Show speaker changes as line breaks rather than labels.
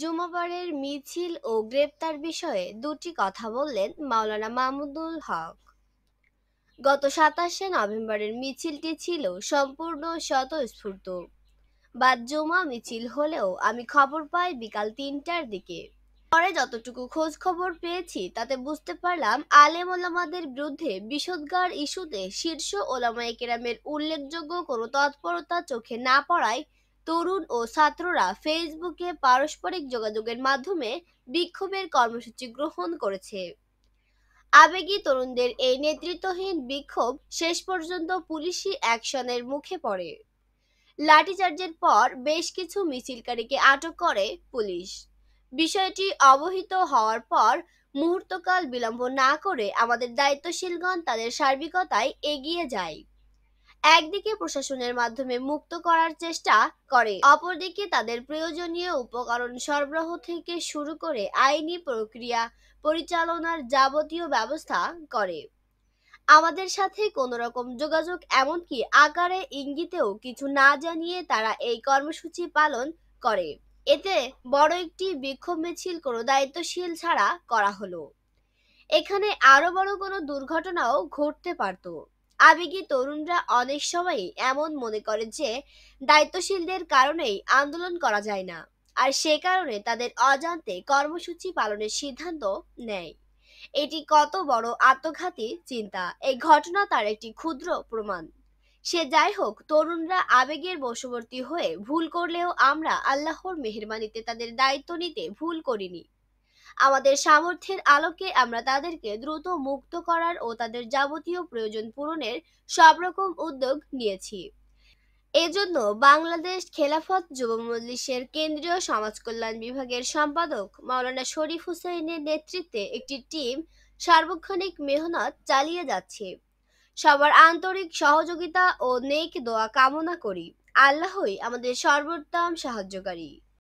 জুমাবারের মিছিল ও গ্রেপ্তার বিষয়ে দুটি কথা বললেন মাওলানা মাহমুদুল হক গত সাতাশে নভেম্বরের মিছিলটি ছিল সম্পূর্ণ স্বতঃস্ফূর্ত বা জমা মিছিল হলেও আমি খবর পাই বিকাল তিনটার দিকে পরে যতটুকু খোঁজ খবর পেয়েছি তাতে বুঝতে পারলাম আলেম ওলামাদের বিরুদ্ধে বিশদগার ইস্যুতে শীর্ষ ওলামায় কেরামের উল্লেখযোগ্য কোনো তৎপরতা চোখে না পড়ায় তরুণ ও ছাত্ররা ফেসবুকে পারস্পরিক যোগাযোগের মাধ্যমে বিক্ষোভের কর্মসূচি গ্রহণ করেছে আবেগী তরুণদের এই নেতৃত্বহীন বিক্ষোভ শেষ পর্যন্ত পুলিশি অ্যাকশনের মুখে পড়ে লাঠিচার্জের পর বেশ কিছু মিছিলকারীকে আটক করে পুলিশ বিষয়টি অবহিত হওয়ার পর মুহূর্তকাল বিলম্ব না করে আমাদের দায়িত্বশীলগণ তাদের সার্বিকতায় এগিয়ে যায় একদিকে প্রশাসনের মাধ্যমে মুক্ত করার চেষ্টা করে অপরদিকে তাদের প্রয়োজনীয় উপকরণ সরবরাহ থেকে শুরু করে আইনি প্রক্রিয়া পরিচালনার যাবতীয় ব্যবস্থা করে আমাদের সাথে কোনো রকম যোগাযোগ এমনকি আকারে ইঙ্গিতেও কিছু না জানিয়ে তারা এই কর্মসূচি পালন করে এতে বড় একটি বিক্ষোভ মিছিল কোনো দায়িত্বশীল ছাড়া করা হলো এখানে আরো বড় কোনো দুর্ঘটনাও ঘটতে পারত আবেগী তরুণরা অনেক সময়ই এমন মনে করে যে দায়িত্বশীলদের কারণেই আন্দোলন করা যায় না আর সে কারণে তাদের অজান্তে কর্মসূচি পালনের সিদ্ধান্ত নেয় এটি কত বড় আত্মঘাতী চিন্তা এই ঘটনা তার একটি ক্ষুদ্র প্রমাণ সে যাই হোক তরুণরা আবেগের বশবর্তী হয়ে ভুল করলেও আমরা আল্লাহর মেহরবানিতে তাদের দায়িত্ব নিতে ভুল করিনি আমাদের সামর্থ্যের আলোকে আমরা তাদেরকে দ্রুত মুক্ত করার ও তাদের যাবতীয় প্রয়োজন পূরণের সব রকম উদ্যোগ নিয়েছি এজন্য বাংলাদেশ খেলাফত যুব মজলিসের কেন্দ্রীয় সমাজকল্যাণ বিভাগের সম্পাদক মাওলানা শরীফ হুসাইনের নেতৃত্বে একটি টিম সার্বক্ষণিক মেহনত চালিয়ে যাচ্ছে সবার আন্তরিক সহযোগিতা ও নেক দোয়া কামনা করি আল্লাহই আমাদের সর্বোত্তম সাহায্যকারী